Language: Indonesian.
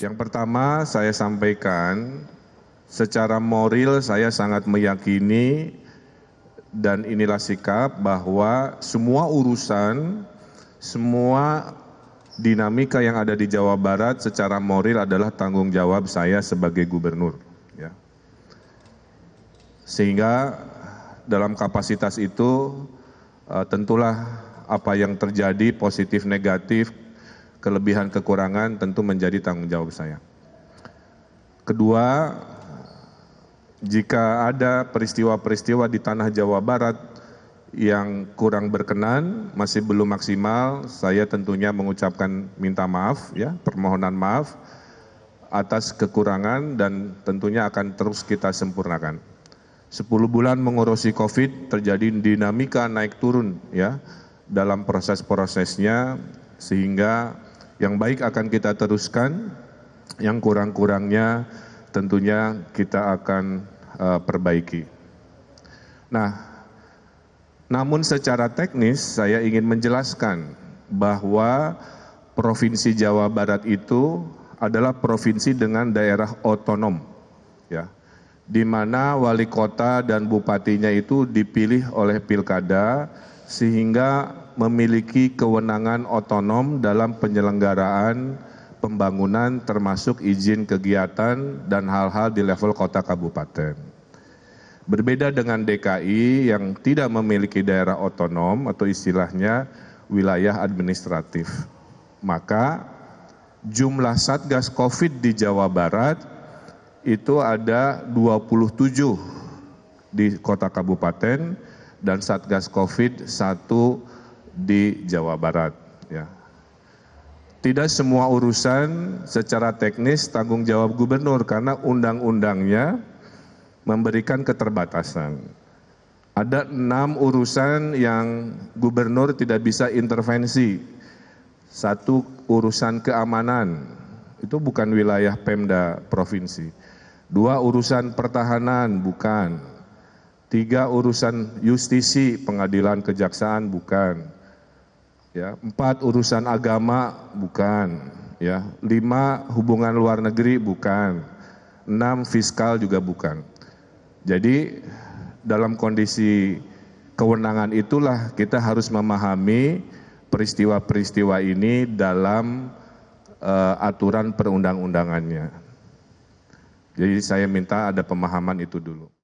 Yang pertama saya sampaikan secara moral saya sangat meyakini dan inilah sikap bahwa semua urusan, semua dinamika yang ada di Jawa Barat secara moral adalah tanggung jawab saya sebagai gubernur. Ya. Sehingga dalam kapasitas itu eh, tentulah apa yang terjadi positif negatif kelebihan kekurangan tentu menjadi tanggung jawab saya. Kedua, jika ada peristiwa-peristiwa di tanah Jawa Barat yang kurang berkenan, masih belum maksimal, saya tentunya mengucapkan minta maaf ya, permohonan maaf atas kekurangan dan tentunya akan terus kita sempurnakan. 10 bulan mengurusi COVID terjadi dinamika naik turun ya dalam proses-prosesnya sehingga yang baik akan kita teruskan, yang kurang-kurangnya tentunya kita akan uh, perbaiki. Nah, namun secara teknis saya ingin menjelaskan bahwa Provinsi Jawa Barat itu adalah provinsi dengan daerah otonom, ya di mana wali kota dan bupatinya itu dipilih oleh pilkada sehingga memiliki kewenangan otonom dalam penyelenggaraan pembangunan termasuk izin kegiatan dan hal-hal di level kota kabupaten. Berbeda dengan DKI yang tidak memiliki daerah otonom atau istilahnya wilayah administratif. Maka jumlah Satgas Covid di Jawa Barat itu ada dua puluh tujuh di kota kabupaten dan Satgas Covid satu di Jawa Barat ya. Tidak semua urusan secara teknis tanggung jawab gubernur karena undang-undangnya memberikan keterbatasan. Ada enam urusan yang gubernur tidak bisa intervensi. Satu urusan keamanan, itu bukan wilayah Pemda provinsi. Dua urusan pertahanan bukan. Tiga urusan justisi, pengadilan kejaksaan bukan. Ya, empat urusan agama bukan. Ya, lima hubungan luar negeri bukan. Enam fiskal juga bukan. Jadi dalam kondisi kewenangan itulah kita harus memahami peristiwa-peristiwa ini dalam uh, aturan perundang-undangannya. Jadi saya minta ada pemahaman itu dulu.